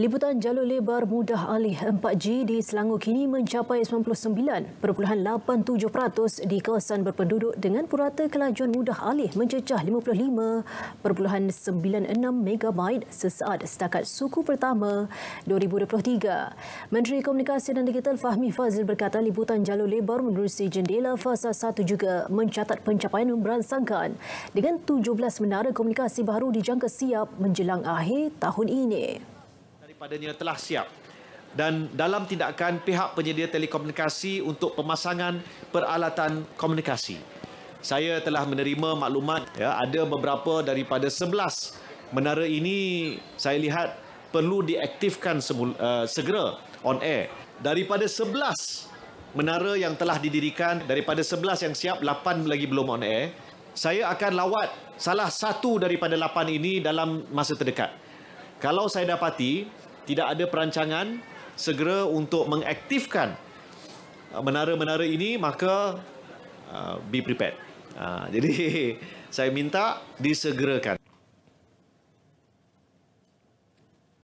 Liputan jalur lebar mudah alih 4G di Selangor kini mencapai 99.87% di kawasan berpenduduk dengan purata kelajuan mudah alih mencecah 55.96 MB sesaat setakat suku pertama 2023. Menteri Komunikasi dan Digital Fahmi Fazil berkata liputan jalur lebar menerusi jendela fasa 1 juga mencatat pencapaian berangsangkan dengan 17 menara komunikasi baru dijangka siap menjelang akhir tahun ini padanya telah siap dan dalam tindakan pihak penyedia telekomunikasi untuk pemasangan peralatan komunikasi. Saya telah menerima maklumat ya, ada beberapa daripada 11 menara ini saya lihat perlu diaktifkan semula, uh, segera on air. Daripada 11 menara yang telah didirikan, daripada 11 yang siap, 8 lagi belum on air. Saya akan lawat salah satu daripada 8 ini dalam masa terdekat. Kalau saya dapati tidak ada perancangan segera untuk mengaktifkan uh, menara-menara ini maka uh, be prepared. Uh, jadi saya minta disegerakan.